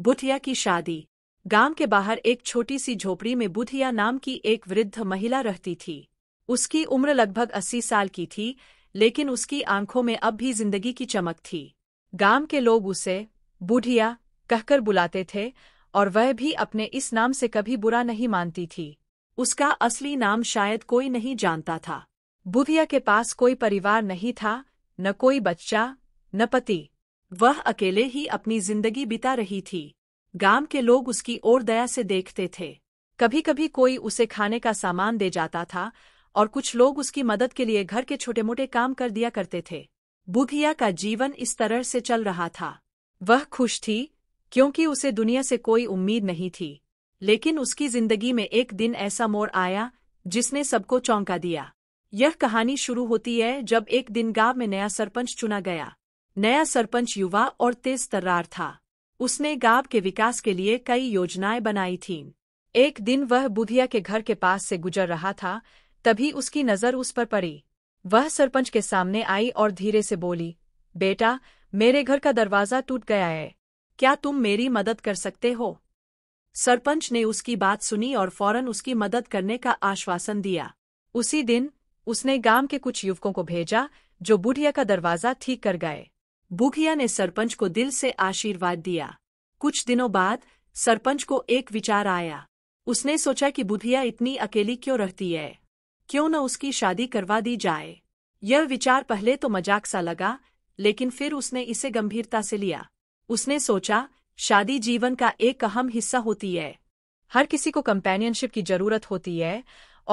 बुधिया की शादी गांव के बाहर एक छोटी सी झोपड़ी में बुधिया नाम की एक वृद्ध महिला रहती थी उसकी उम्र लगभग अस्सी साल की थी लेकिन उसकी आंखों में अब भी जिंदगी की चमक थी गांव के लोग उसे बुढ़िया कहकर बुलाते थे और वह भी अपने इस नाम से कभी बुरा नहीं मानती थी उसका असली नाम शायद कोई नहीं जानता था बुधिया के पास कोई परिवार नहीं था न कोई बच्चा न पति वह अकेले ही अपनी जिंदगी बिता रही थी गांव के लोग उसकी ओर दया से देखते थे कभी कभी कोई उसे खाने का सामान दे जाता था और कुछ लोग उसकी मदद के लिए घर के छोटे मोटे काम कर दिया करते थे बुधिया का जीवन इस तरह से चल रहा था वह खुश थी क्योंकि उसे दुनिया से कोई उम्मीद नहीं थी लेकिन उसकी जिंदगी में एक दिन ऐसा मोड़ आया जिसने सबको चौंका दिया यह कहानी शुरू होती है जब एक दिन गांव में नया सरपंच चुना गया नया सरपंच युवा और तेज तर्रार था उसने गांव के विकास के लिए कई योजनाएं बनाई थीं। एक दिन वह बुधिया के घर के पास से गुजर रहा था तभी उसकी नज़र उस पर पड़ी वह सरपंच के सामने आई और धीरे से बोली बेटा मेरे घर का दरवाज़ा टूट गया है क्या तुम मेरी मदद कर सकते हो सरपंच ने उसकी बात सुनी और फौरन उसकी मदद करने का आश्वासन दिया उसी दिन उसने गांव के कुछ युवकों को भेजा जो बुढ़िया का दरवाज़ा ठीक कर गए बुघिया ने सरपंच को दिल से आशीर्वाद दिया कुछ दिनों बाद सरपंच को एक विचार आया उसने सोचा कि बुधिया इतनी अकेली क्यों रहती है क्यों न उसकी शादी करवा दी जाए यह विचार पहले तो मजाक सा लगा लेकिन फिर उसने इसे गंभीरता से लिया उसने सोचा शादी जीवन का एक अहम हिस्सा होती है हर किसी को कंपेनियनशिप की जरूरत होती है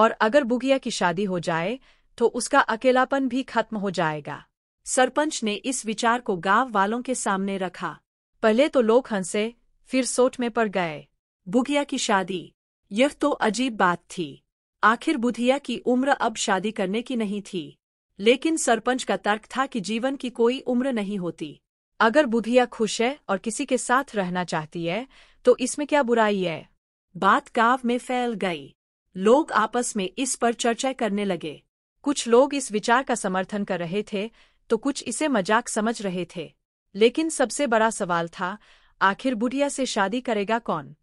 और अगर बुगिया की शादी हो जाए तो उसका अकेलापन भी खत्म हो जाएगा सरपंच ने इस विचार को गांव वालों के सामने रखा पहले तो लोग हंसे फिर सोट में पड़ गए बुधिया की शादी यह तो अजीब बात थी आखिर बुधिया की उम्र अब शादी करने की नहीं थी लेकिन सरपंच का तर्क था कि जीवन की कोई उम्र नहीं होती अगर बुधिया खुश है और किसी के साथ रहना चाहती है तो इसमें क्या बुराई है बात गांव में फैल गई लोग आपस में इस पर चर्चा करने लगे कुछ लोग इस विचार का समर्थन कर रहे थे तो कुछ इसे मजाक समझ रहे थे लेकिन सबसे बड़ा सवाल था आखिर बुढ़िया से शादी करेगा कौन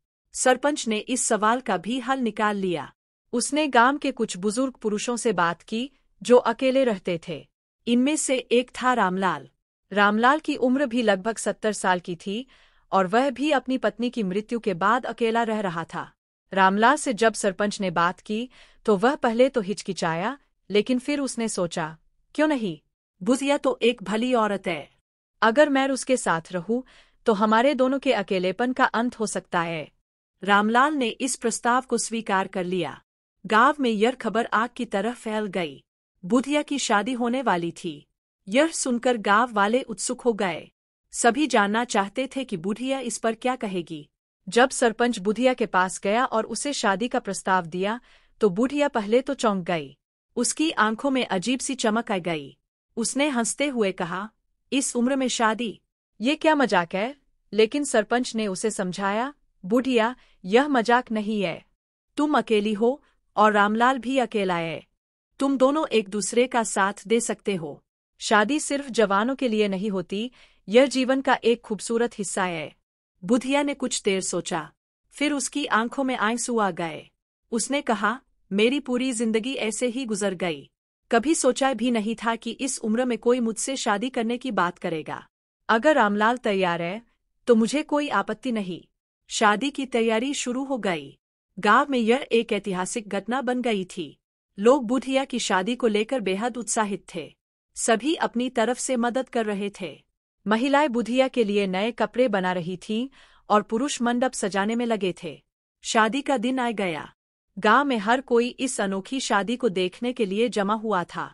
सरपंच ने इस सवाल का भी हल निकाल लिया उसने गांव के कुछ बुजुर्ग पुरुषों से बात की जो अकेले रहते थे इनमें से एक था रामलाल रामलाल की उम्र भी लगभग सत्तर साल की थी और वह भी अपनी पत्नी की मृत्यु के बाद अकेला रह रहा था रामलाल से जब सरपंच ने बात की तो वह पहले तो हिचकिचाया लेकिन फिर उसने सोचा क्यों नहीं बुजिया तो एक भली औरत है अगर मैं उसके साथ रहूं तो हमारे दोनों के अकेलेपन का अंत हो सकता है रामलाल ने इस प्रस्ताव को स्वीकार कर लिया गांव में यह खबर आग की तरह फैल गई बुधिया की शादी होने वाली थी यह सुनकर गांव वाले उत्सुक हो गए सभी जानना चाहते थे कि बुधिया इस पर क्या कहेगी जब सरपंच बुधिया के पास गया और उसे शादी का प्रस्ताव दिया तो बुढ़िया पहले तो चौंक गई उसकी आंखों में अजीब सी चमक आ गई उसने हंसते हुए कहा इस उम्र में शादी ये क्या मजाक है लेकिन सरपंच ने उसे समझाया बुढ़िया यह मजाक नहीं है तुम अकेली हो और रामलाल भी अकेला है तुम दोनों एक दूसरे का साथ दे सकते हो शादी सिर्फ जवानों के लिए नहीं होती यह जीवन का एक खूबसूरत हिस्सा है बुधिया ने कुछ देर सोचा फिर उसकी आंखों में आंसू आ गए उसने कहा मेरी पूरी जिंदगी ऐसे ही गुजर गई कभी सोचा भी नहीं था कि इस उम्र में कोई मुझसे शादी करने की बात करेगा अगर रामलाल तैयार है तो मुझे कोई आपत्ति नहीं शादी की तैयारी शुरू हो गई गांव में यह एक ऐतिहासिक घटना बन गई थी लोग बुधिया की शादी को लेकर बेहद उत्साहित थे सभी अपनी तरफ से मदद कर रहे थे महिलाएं बुधिया के लिए नए कपड़े बना रही थीं और पुरुष मंडप सजाने में लगे थे शादी का दिन आ गया गांव में हर कोई इस अनोखी शादी को देखने के लिए जमा हुआ था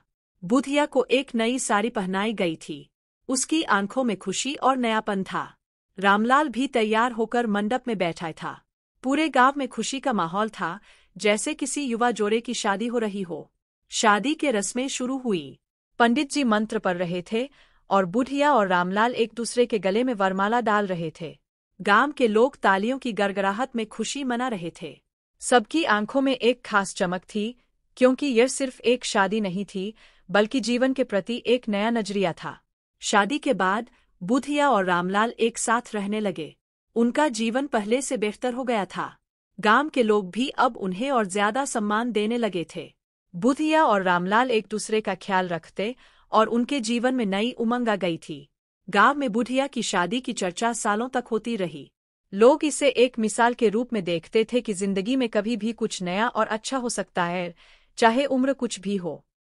बुधिया को एक नई साड़ी पहनाई गई थी उसकी आंखों में खुशी और नयापन था रामलाल भी तैयार होकर मंडप में बैठा था पूरे गांव में खुशी का माहौल था जैसे किसी युवा जोड़े की शादी हो रही हो शादी के रस्में शुरू हुई पंडित जी मंत्र पढ़ रहे थे और बुढ़िया और रामलाल एक दूसरे के गले में वरमाला डाल रहे थे गांव के लोग तालियों की गड़गड़ाहट में खुशी मना रहे थे सबकी आंखों में एक खास चमक थी क्योंकि यह सिर्फ एक शादी नहीं थी बल्कि जीवन के प्रति एक नया नजरिया था शादी के बाद बुधिया और रामलाल एक साथ रहने लगे उनका जीवन पहले से बेहतर हो गया था गांव के लोग भी अब उन्हें और ज्यादा सम्मान देने लगे थे बुधिया और रामलाल एक दूसरे का ख्याल रखते और उनके जीवन में नई उमंग आ गई थी गांव में बुधिया की शादी की चर्चा सालों तक होती रही लोग इसे एक मिसाल के रूप में देखते थे कि जिंदगी में कभी भी कुछ नया और अच्छा हो सकता है चाहे उम्र कुछ भी हो